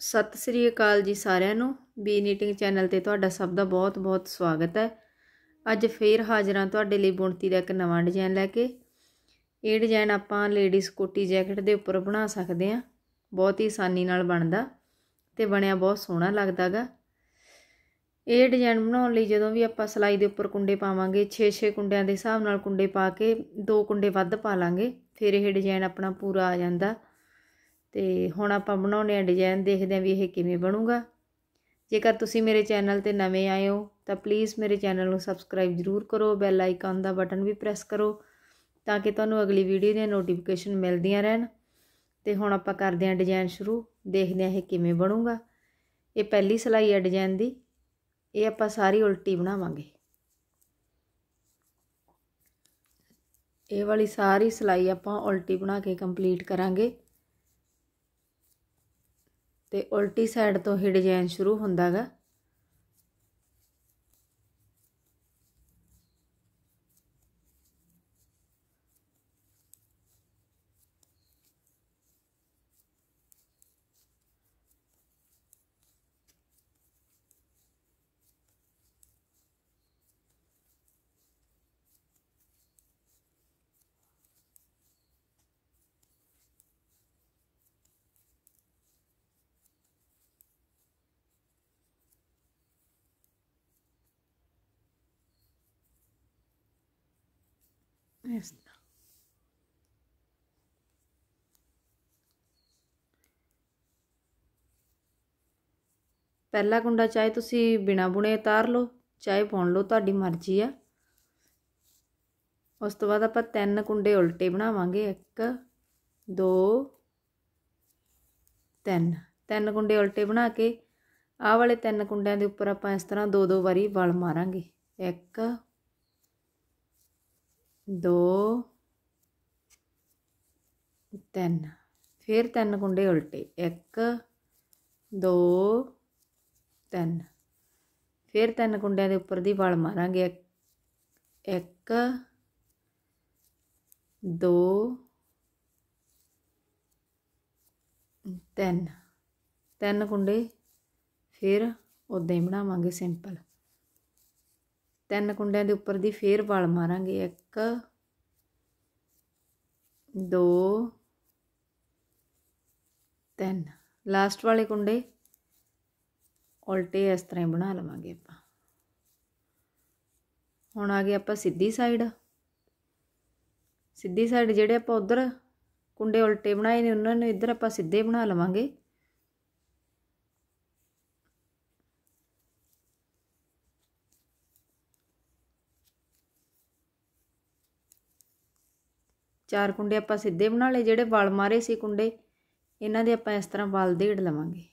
ਸਤਿ ਸ੍ਰੀ ਅਕਾਲ ਜੀ ਸਾਰਿਆਂ ਨੂੰ ਬੀ ਨੀਟਿੰਗ ਚੈਨਲ ਤੇ ਤੁਹਾਡਾ ਸਭ ਦਾ ਬਹੁਤ-ਬਹੁਤ ਸਵਾਗਤ ਹੈ ਅੱਜ ਫੇਰ ਹਾਜ਼ਰਾਂ ਤੁਹਾਡੇ ਲਈ ਬੁਣਤੀ ਦਾ ਇੱਕ ਨਵਾਂ ਡਿਜ਼ਾਈਨ ਲੈ ਕੇ ਇਹ ਡਿਜ਼ਾਈਨ ਆਪਾਂ ਲੇਡੀਜ਼ ਕੋਟੀ ਜੈਕਟ ਦੇ ਉੱਪਰ ਬਣਾ ਸਕਦੇ ਹਾਂ ਬਹੁਤ ਹੀ ਆਸਾਨੀ ਨਾਲ ਬਣਦਾ ਤੇ ਬਣਿਆ ਬਹੁਤ ਸੋਹਣਾ ਲੱਗਦਾਗਾ ਇਹ ਡਿਜ਼ਾਈਨ ਬਣਾਉਣ ਲਈ ਜਦੋਂ ਵੀ ਆਪਾਂ ਸਲਾਈ ਦੇ ਉੱਪਰ ਕੁੰਡੇ ਪਾਵਾਂਗੇ 6-6 ਕੁੰਡਿਆਂ ਦੇ ਹਿਸਾਬ ਨਾਲ ਕੁੰਡੇ ਪਾ ਕੇ ਦੋ ਕੁੰਡੇ ਵੱਧ ਪਾ ਲਾਂਗੇ ਫਿਰ ਇਹ ਡਿਜ਼ਾਈਨ ਆਪਣਾ ਪੂਰਾ ਆ ਜਾਂਦਾ ਤੇ ਹੁਣ ਆਪਾਂ ਬਣਾਉਣੇ ਆ ਡਿਜ਼ਾਈਨ ਦੇਖਦੇ ਆ ਵੀ ਇਹ ਕਿਵੇਂ ਬਣੂਗਾ ਜੇਕਰ ਤੁਸੀਂ ਮੇਰੇ ਚੈਨਲ ਤੇ ਨਵੇਂ ਆਏ ਹੋ ਤਾਂ ਪਲੀਜ਼ ਮੇਰੇ ਚੈਨਲ ਨੂੰ ਸਬਸਕ੍ਰਾਈਬ ਜ਼ਰੂਰ ਕਰੋ ਬੈਲ ਆਈਕਨ ਦਾ ਬਟਨ ਵੀ ਪ੍ਰੈਸ ਕਰੋ ਤਾਂ ਕਿ ਤੁਹਾਨੂੰ ਅਗਲੀ ਵੀਡੀਓ ਦੀਆਂ ਨੋਟੀਫਿਕੇਸ਼ਨ ਮਿਲਦੀਆਂ ਰਹਿਣ ਤੇ ਹੁਣ ਆਪਾਂ ਕਰਦੇ ਆ ਡਿਜ਼ਾਈਨ ਸ਼ੁਰੂ ਦੇਖਦੇ ਆ ਇਹ ਕਿਵੇਂ ਬਣੂਗਾ ਇਹ ਪਹਿਲੀ ਸਲਾਈ ਹੈ ਡਿਜ਼ਾਈਨ ਦੀ ਇਹ ਆਪਾਂ ਸਾਰੀ ਉਲਟੀ ਬਣਾਵਾਂਗੇ ਇਹ ਵਾਲੀ ਸਾਰੀ ਸਲਾਈ ਆਪਾਂ ਉਲਟੀ ਬਣਾ ਕੇ ਕੰਪਲੀਟ ਕਰਾਂਗੇ ਤੇ ਉਲਟੀ ਸਾਈਡ ਤੋਂ ਹੀ ਡਿਜ਼ਾਈਨ ਸ਼ੁਰੂ ਹੁੰਦਾਗਾ ਇਸ ਤਰ੍ਹਾਂ ਪਹਿਲਾ ਗੁੰਡਾ ਚਾਹੇ ਤੁਸੀਂ ਬਿਨਾ ਬੁਣੇ ਉਤਾਰ ਲਓ ਚਾਹੇ ਬੁਣ ਲਓ ਤੁਹਾਡੀ ਮਰਜ਼ੀ ਆ ਉਸ ਤੋਂ ਬਾਅਦ ਆਪਾਂ ਤਿੰਨ ਕੁੰਡੇ ਉਲਟੇ ਬਣਾਵਾਂਗੇ 1 2 3 ਤਿੰਨ ਕੁੰਡੇ ਉਲਟੇ ਬਣਾ ਕੇ ਆਹ ਵਾਲੇ ਤਿੰਨ ਕੁੰਡਿਆਂ ਦੇ ਉੱਪਰ ਆਪਾਂ ਇਸ ਤਰ੍ਹਾਂ ਦੋ ਦੋ ਵਾਰੀ ਵਲ ਮਾਰਾਂਗੇ 1 ਦੋ ਤਿੰਨ ਫਿਰ ਤਿੰਨ ਗੁੰਡੇ ਉਲਟੇ 1 2 3 ਫਿਰ ਤਿੰਨ ਗੁੰਡਿਆਂ ਦੇ ਉੱਪਰ ਦੀ ਵਾਲ ਮਾਰਾਂਗੇ 1 2 3 ਤਿੰਨ ਗੁੰਡੇ ਫਿਰ ਉਦਾਂ ਹੀ ਬਣਾਵਾਂਗੇ ਸਿੰਪਲ ਤਿੰਨ ਕੁੰਡਿਆਂ ਦੇ ਉੱਪਰ ਦੀ ਫੇਰ ਵਲ ਮਾਰਾਂਗੇ 1 2 3 ਲਾਸਟ ਵਾਲੇ ਕੁੰਡੇ ਉਲਟੇ ਇਸ ਤਰ੍ਹਾਂ ਹੀ ਬਣਾ ਲਵਾਂਗੇ ਆਪਾਂ ਹੁਣ ਆ ਗਏ ਆਪਾਂ ਸਿੱਧੀ ਸਾਈਡ ਸਿੱਧੀ ਸਾਈਡ ਜਿਹੜੇ ਆਪਾਂ ਉਧਰ ਕੁੰਡੇ ਉਲਟੇ ਬਣਾਏ ਨੇ ਉਹਨਾਂ ਨੂੰ ਇੱਧਰ ਆਪਾਂ ਸਿੱਧੇ ਬਣਾ ਲਵਾਂਗੇ ਚਾਰ ਕੁੰਡੇ ਆਪਾਂ ਸਿੱਧੇ ਬਣਾ ਲਏ ਜਿਹੜੇ ਵਲ ਮਾਰੇ ਸੀ ਕੁੰਡੇ ਇਹਨਾਂ ਦੇ ਆਪਾਂ ਇਸ ਤਰ੍ਹਾਂ ਵਲ ਢੇੜ ਲਵਾਂਗੇ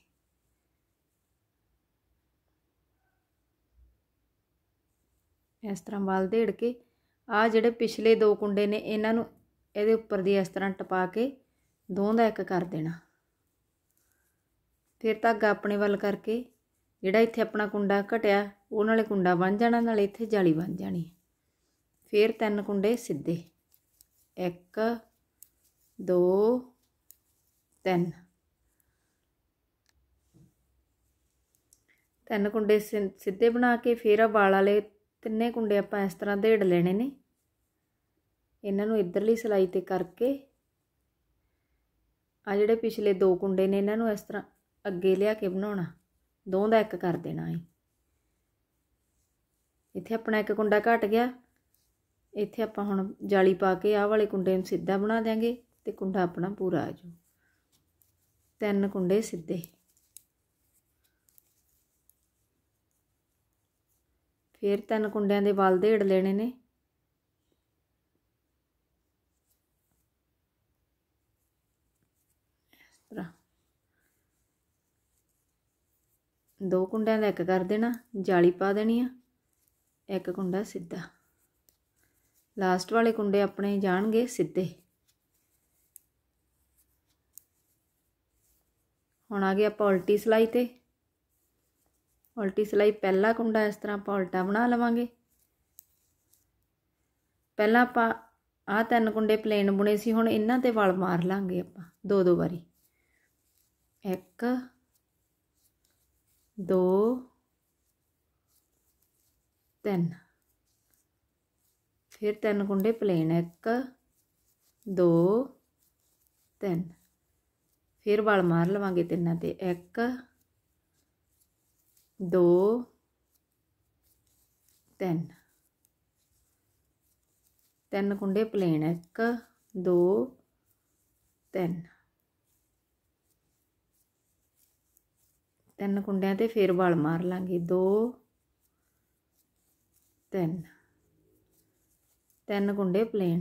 ਇਸ ਤਰ੍ਹਾਂ ਵਲ ਢੇੜ ਕੇ ਆ ਜਿਹੜੇ ਪਿਛਲੇ ਦੋ ਕੁੰਡੇ ਨੇ ਇਹਨਾਂ ਨੂੰ ਇਹਦੇ ਉੱਪਰ ਦੀ ਇਸ ਤਰ੍ਹਾਂ ਟਪਾ ਕੇ ਦੋਹਾਂ ਦਾ ਇੱਕ ਕਰ ਦੇਣਾ ਫਿਰ ਧਾਗਾ ਆਪਣੇ ਵੱਲ ਕਰਕੇ ਜਿਹੜਾ ਇੱਥੇ ਆਪਣਾ ਕੁੰਡਾ ਘਟਿਆ ਉਹ ਨਾਲੇ ਕੁੰਡਾ ਬਣ ਜਾਣਾ ਨਾਲੇ ਇੱਥੇ ਜਾਲੀ ਬਣ ਜਾਣੀ ਫਿਰ ਤਿੰਨ ਕੁੰਡੇ ਸਿੱਧੇ ਇੱਕ ਦੋ ਤਿੰਨ ਤਿੰਨ ਕੁੰਡੇ ਸਿੱਧੇ ਬਣਾ ਕੇ ਫਿਰ ਆ ਵਾਲ ਵਾਲੇ ਤਿੰਨੇ ਕੁੰਡੇ ਆਪਾਂ ਇਸ ਤਰ੍ਹਾਂ ਢੇੜ ਲੈਣੇ ਨੇ ਇਹਨਾਂ ਨੂੰ ਇਧਰਲੀ ਸਲਾਈ ਤੇ ਕਰਕੇ ਆ ਜਿਹੜੇ ਪਿਛਲੇ ਦੋ ਕੁੰਡੇ ਨੇ ਇਹਨਾਂ ਨੂੰ ਇਸ ਤਰ੍ਹਾਂ ਅੱਗੇ ਲਿਆ ਕੇ ਬਣਾਉਣਾ ਦੋਹਾਂ ਦਾ ਇੱਕ ਕਰ ਦੇਣਾ ਹੈ ਇੱਥੇ ਆਪਣਾ ਇੱਕ ਕੁੰਡਾ ਘਟ ਗਿਆ ਇੱਥੇ ਆਪਾਂ ਹੁਣ ਜਾਲੀ ਪਾ ਕੇ ਆਹ ਵਾਲੇ ਕੁੰਡੇ ਨੂੰ ਸਿੱਧਾ ਬਣਾ ਦੇਾਂਗੇ ਤੇ ਕੁੰਡਾ ਆਪਣਾ ਪੂਰਾ ਆ ਜਾਊ ਤਿੰਨ ਕੁੰਡੇ ਸਿੱਧੇ ਫਿਰ ਤਿੰਨ ਕੁੰਡਿਆਂ ਦੇ ਵਾਲ ਦੇੜ ਲੈਣੇ ਨੇ ਇਸ ਤਰ੍ਹਾਂ ਦੋ ਕੁੰਡਿਆਂ ਦਾ ਇੱਕ ਕਰ ਦੇਣਾ ਜਾਲੀ ਪਾ ਦੇਣੀ ਆ ਇੱਕ ਕੁੰਡਾ ਸਿੱਧਾ ਲਾਸਟ ਵਾਲੇ ਕੁੰਡੇ ਆਪਣੇ ਜਾਣਗੇ ਸਿੱਧੇ ਹੁਣ ਆ ਗਏ ਆਪਾਂ ਉਲਟੀ ਸਲਾਈ ਤੇ ਉਲਟੀ ਸਲਾਈ ਪਹਿਲਾ ਕੁੰਡਾ ਇਸ ਤਰ੍ਹਾਂ ਆਪਾਂ ਉਲਟਾ ਬਣਾ ਲਵਾਂਗੇ ਪਹਿਲਾਂ ਆਪਾਂ ਆ ਤਿੰਨ ਕੁੰਡੇ ਪਲੇਨ ਬੁਣੇ ਸੀ ਹੁਣ ਇਹਨਾਂ ਤੇ ਵਲ ਮਾਰ ਲਾਂਗੇ ਆਪਾਂ ਦੋ ਦੋ ਵਾਰੀ 1 2 ਤਿੰਨ ਫਿਰ ਤਿੰਨ ਕੁੰਡੇ ਪਲੇਨ 1 2 3 ਫਿਰ ਵਾਲ ਮਾਰ ਲਵਾਂਗੇ ਤਿੰਨਾਂ ਤੇ 1 2 3 ਤਿੰਨ ਕੁੰਡੇ ਪਲੇਨ 1 2 3 ਤਿੰਨ ਕੁੰਡਿਆਂ ਤੇ ਫੇਰ ਵਾਲ ਮਾਰ ਲਾਂਗੇ 2 3 ਤਿੰਨ ਕੁੰਡੇ ਪਲੇਨ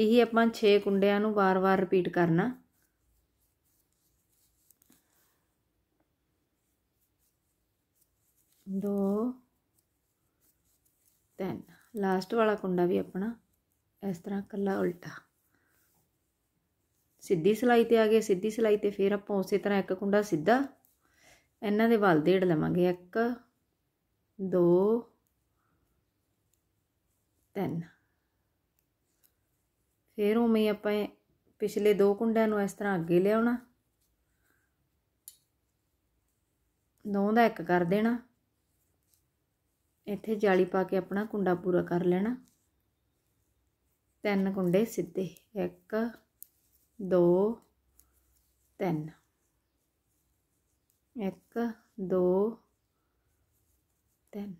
ਇਹੀ ਆਪਾਂ 6 ਕੁੰਡਿਆਂ ਨੂੰ ਵਾਰ-ਵਾਰ ਰਿਪੀਟ ਕਰਨਾ ਦੋ ਤਿੰਨ ਲਾਸਟ ਵਾਲਾ ਕੁੰਡਾ ਵੀ ਆਪਣਾ ਇਸ ਤਰ੍ਹਾਂ ਕੱਲਾ ਉਲਟਾ ਸਿੱਧੀ ਸਲਾਈ ਤੇ ਆ ਗਏ ਸਿੱਧੀ ਸਲਾਈ ਤੇ ਫਿਰ ਆਪਾਂ ਉਸੇ ਤਰ੍ਹਾਂ ਇੱਕ ਕੁੰਡਾ ਸਿੱਧਾ ਇਹਨਾਂ ਦੇ ਵੱਲ ਦੇੜ ਲਵਾਂਗੇ 1 2 3 ਫਿਰ ਉਵੇਂ ਆਪਾਂ ਪਿਛਲੇ ਦੋ ਕੁੰਡਿਆਂ ਨੂੰ ਇਸ ਤਰ੍ਹਾਂ ਅੱਗੇ ਲਿਆਉਣਾ ਨੌ ਦਾ ਇੱਕ ਕਰ ਦੇਣਾ ਇੱਥੇ ਜਾਲੀ ਪਾ ਕੇ ਆਪਣਾ ਕੁੰਡਾ ਪੂਰਾ ਕਰ ਲੈਣਾ ਤਿੰਨ ਕੁੰਡੇ ਸਿੱਧੇ 1 2 3 1 2 3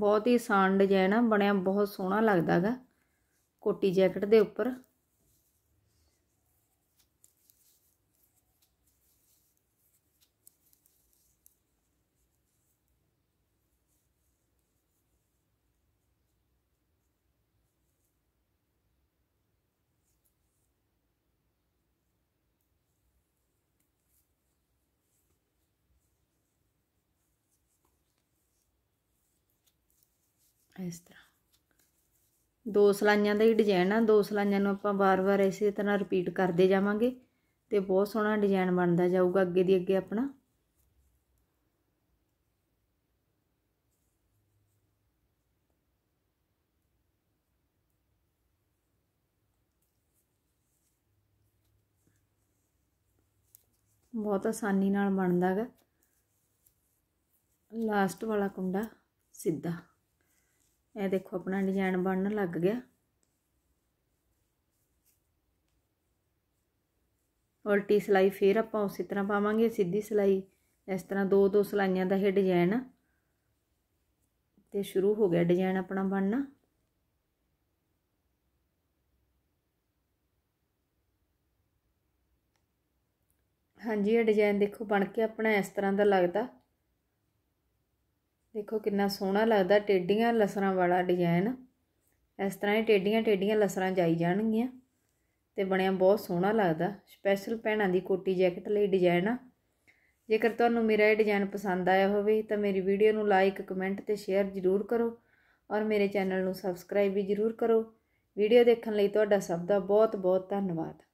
ਬਹੁਤ ਹੀ ਸਾਨ ਡਿਜ਼ਾਈਨ ਆ ਬਣਿਆ ਬਹੁਤ ਸੋਹਣਾ ਲੱਗਦਾ ਕੋਟੀ ਜੈਕਟ ਦੇ ਉੱਪਰ ਇਸ ਤਰ੍ਹਾਂ ਦੋ ਸਲਾਈਆਂ ਦਾ ਹੀ ਡਿਜ਼ਾਈਨ ਆ ਦੋ ਸਲਾਈਆਂ ਨੂੰ ਆਪਾਂ ਬਾਰ-ਬਾਰ ਇਸੇ ਤਰ੍ਹਾਂ ਰਿਪੀਟ ਕਰਦੇ ਜਾਵਾਂਗੇ ਤੇ ਬਹੁਤ ਸੋਹਣਾ ਡਿਜ਼ਾਈਨ ਬਣਦਾ ਜਾਊਗਾ ਅੱਗੇ ਦੀ ਅੱਗੇ ਆਪਣਾ ਬਹੁਤ ਆਸਾਨੀ ਨਾਲ ਬਣਦਾ ਹੈਗਾ ਲਾਸਟ ਵਾਲਾ ਕੁੰਡਾ ਸਿੱਧਾ ਇਹ ਦੇਖੋ ਆਪਣਾ ਡਿਜ਼ਾਈਨ ਬਣਨ ਲੱਗ ਗਿਆ ਉਲਟੀ ਸਲਾਈ ਫੇਰ ਆਪਾਂ ਉਸੇ ਤਰ੍ਹਾਂ ਪਾਵਾਂਗੇ ਸਿੱਧੀ ਸਲਾਈ ਇਸ ਤਰ੍ਹਾਂ ਦੋ ਦੋ ਸਲਾਈਆਂ ਦਾ ਇਹ ਡਿਜ਼ਾਈਨ ਤੇ ਸ਼ੁਰੂ ਹੋ ਗਿਆ ਡਿਜ਼ਾਈਨ ਆਪਣਾ ਬਣਨਾ ਹਾਂਜੀ ਇਹ ਡਿਜ਼ਾਈਨ ਦੇਖੋ ਬਣ ਕੇ ਆਪਣਾ ਇਸ ਤਰ੍ਹਾਂ ਦਾ ਲੱਗਦਾ ਦੇਖੋ ਕਿੰਨਾ ਸੋਹਣਾ ਲੱਗਦਾ ਟੇਡੀਆਂ ਲਸਰਾਂ ਵਾਲਾ ਡਿਜ਼ਾਈਨ ਇਸ ਤਰ੍ਹਾਂ ਹੀ ਟੇਡੀਆਂ ਟੇਡੀਆਂ ਲਸਰਾਂ ਜਾਈ ਜਾਣਗੀਆਂ ਤੇ ਬਣਿਆ ਬਹੁਤ ਸੋਹਣਾ ਲੱਗਦਾ ਸਪੈਸ਼ਲ ਭੈਣਾਂ ਦੀ ਕੋਟੀ ਜੈਕਟ ਲਈ ਡਿਜ਼ਾਈਨ ਆ ਜੇਕਰ ਤੁਹਾਨੂੰ ਮੇਰਾ ਇਹ ਡਿਜ਼ਾਈਨ ਪਸੰਦ ਆਇਆ ਹੋਵੇ ਤਾਂ ਮੇਰੀ ਵੀਡੀਓ ਨੂੰ ਲਾਈਕ ਕਮੈਂਟ ਤੇ ਸ਼ੇਅਰ ਜ਼ਰੂਰ ਕਰੋ ਔਰ ਮੇਰੇ ਚੈਨਲ ਨੂੰ ਸਬਸਕ੍ਰਾਈਬ ਵੀ ਜ਼ਰੂਰ ਕਰੋ ਵੀਡੀਓ ਦੇਖਣ ਲਈ ਤੁਹਾਡਾ ਸਭ ਦਾ ਬਹੁਤ ਬਹੁਤ ਧੰਨਵਾਦ